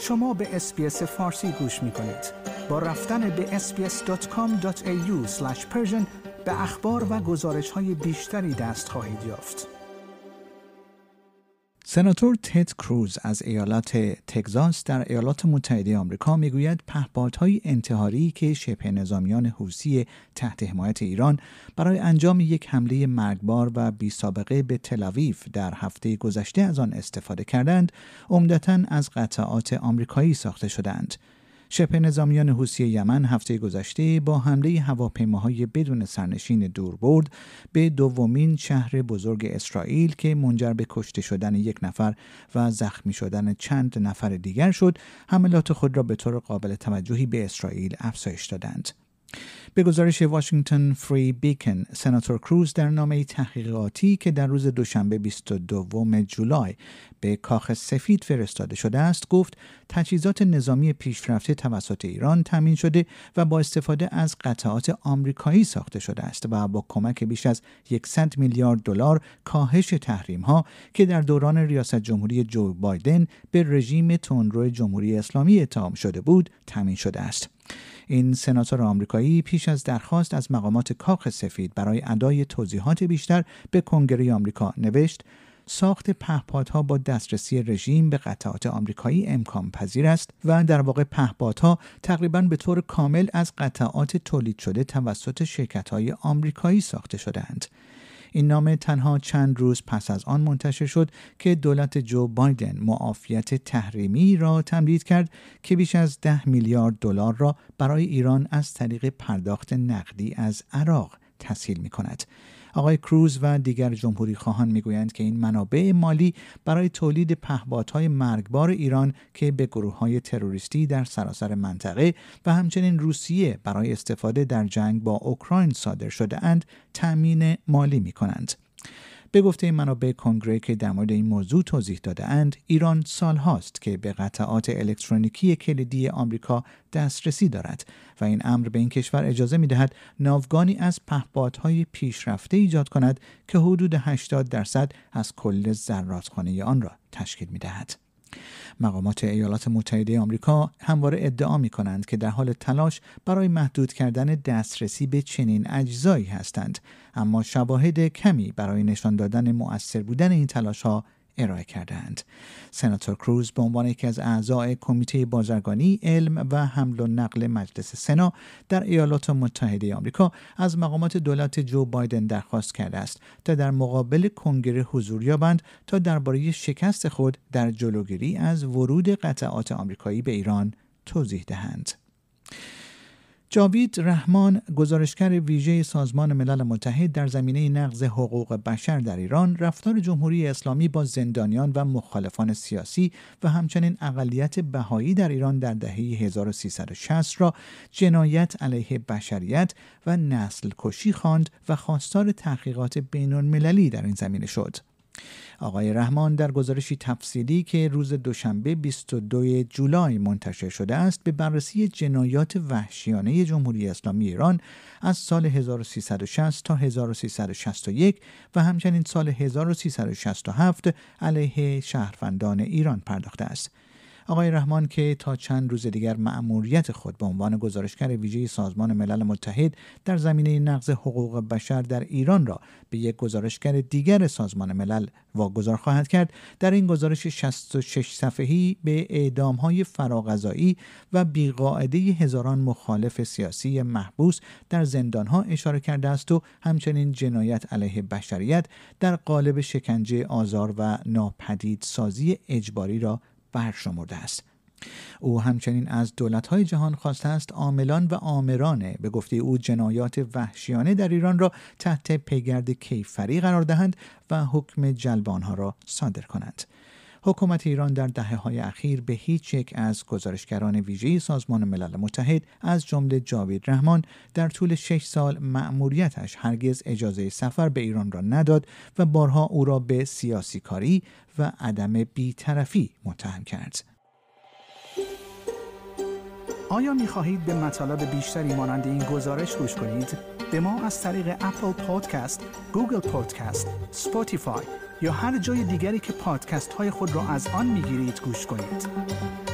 شما به اسپیس فارسی گوش می کنید. با رفتن به sbs.com.au به اخبار و گزارش های بیشتری دست خواهید یافت. سناتور تد کروز از ایالات تگزاس در ایالات متحده آمریکا میگوید پهپادهای انتحاری که شبه نظامیان حوسی تحت حمایت ایران برای انجام یک حمله مرگبار و بیسابقه به تلاویف در هفته گذشته از آن استفاده کردند عمدتا از قطعات آمریکایی ساخته شدند شبه نظامیان حوثی یمن هفته گذشته با حمله هواپیماهای بدون سرنشین دوربرد به دومین شهر بزرگ اسرائیل که منجر به کشته شدن یک نفر و زخمی شدن چند نفر دیگر شد حملات خود را به طور قابل توجهی به اسرائیل افزایش دادند به گزارش واشنگتن فری بیکن سناتور کروز در نامه تحقیقاتی که در روز دوشنبه 22 جولای به کاخ سفید فرستاده شده است گفت تجهیزات نظامی پیشرفته توسط ایران تامین شده و با استفاده از قطعات آمریکایی ساخته شده است و با کمک بیش از 100 میلیارد دلار کاهش تحریم ها که در دوران ریاست جمهوری جو بایدن به رژیم تندرو جمهوری اسلامی اتهام شده بود تامین شده است این سناتور آمریکایی پیش از درخواست از مقامات کاخ سفید برای ادای توضیحات بیشتر به کنگره آمریکا نوشت ساخت پهپادها با دسترسی رژیم به قطعات آمریکایی امکان پذیر است و در واقع پهپادها تقریبا به طور کامل از قطعات تولید شده توسط شرکت های آمریکایی ساخته شدهاند این نامه تنها چند روز پس از آن منتشر شد که دولت جو بایدن معافیت تحریمی را تمدید کرد که بیش از ده میلیارد دلار را برای ایران از طریق پرداخت نقدی از عراق تسهیل می کند. آقای کروز و دیگر جمهوری خواهان میگویند که این منابع مالی برای تولید پهپادهای مرگبار ایران که به گروه های تروریستی در سراسر منطقه و همچنین روسیه برای استفاده در جنگ با اوکراین صادر شده اند تأمین مالی می کنند. به گفته منابع کنگره که در مورد این موضوع توضیح داده اند ایران سال هاست که به قطعات الکترونیکی کلیدی آمریکا دسترسی دارد و این امر به این کشور اجازه می دهد ناوگانی از پهپادهای پیشرفته ایجاد کند که حدود 80 درصد از کل ذراتخانه آن را تشکیل می دهد. مقامات ایالات متحده آمریکا همواره ادعا می کنند که در حال تلاش برای محدود کردن دسترسی به چنین اجزایی هستند اما شواهد کمی برای نشان دادن مؤثر بودن این تلاش ها ارائه کردند. سناتور کروز به عنوان یکی از اعضای کمیته بازرگانی علم و حمل و نقل مجلس سنا در ایالات متحده آمریکا از مقامات دولت جو بایدن درخواست کرده است تا در مقابل کنگره حضور یابند تا درباره شکست خود در جلوگیری از ورود قطعات آمریکایی به ایران توضیح دهند. جاوید رحمان گزارشگر ویژه سازمان ملل متحد در زمینه نقض حقوق بشر در ایران رفتار جمهوری اسلامی با زندانیان و مخالفان سیاسی و همچنین اقلیت بهایی در ایران در دهه 1360 را جنایت علیه بشریت و نسل کشی خواند و خواستار تحقیقات بین المللی در این زمینه شد. آقای رحمان در گزارشی تفصیلی که روز دوشنبه 22 جولای منتشر شده است به بررسی جنایات وحشیانه جمهوری اسلامی ایران از سال 1360 تا 1361 و همچنین سال 1367 علیه شهروندان ایران پرداخته است. آقای رحمان که تا چند روز دیگر مأموریت خود به عنوان گزارشگر ویژه سازمان ملل متحد در زمینه نقض حقوق بشر در ایران را به یک گزارشگر دیگر سازمان ملل واگذار خواهد کرد در این گزارش 66 صفحه‌ای به اعدام‌های فراغذایی و بیقاعده هزاران مخالف سیاسی محبوس در ها اشاره کرده است و همچنین جنایت علیه بشریت در قالب شکنجه آزار و ناپدید سازی اجباری را برشمرده است او همچنین از دولت‌های جهان خواسته است عاملان و آمران به گفته او جنایات وحشیانه در ایران را تحت پیگرد کیفری قرار دهند و حکم جلب آنها را صادر کنند حکومت ایران در دهه های اخیر به هیچ یک از گزارشگران ویژه سازمان ملل متحد از جمله جاوید رحمان در طول 6 سال مأموریتش هرگز اجازه سفر به ایران را نداد و بارها او را به سیاسی کاری و عدم بیطرفی متهم کرد. آیا می خواهید به مطالب بیشتری مانند این گزارش گوش کنید؟ به ما از طریق اپل پادکست، گوگل پادکست، سپوتیفای یا هر جای دیگری که پادکست های خود را از آن می گیرید گوش کنید.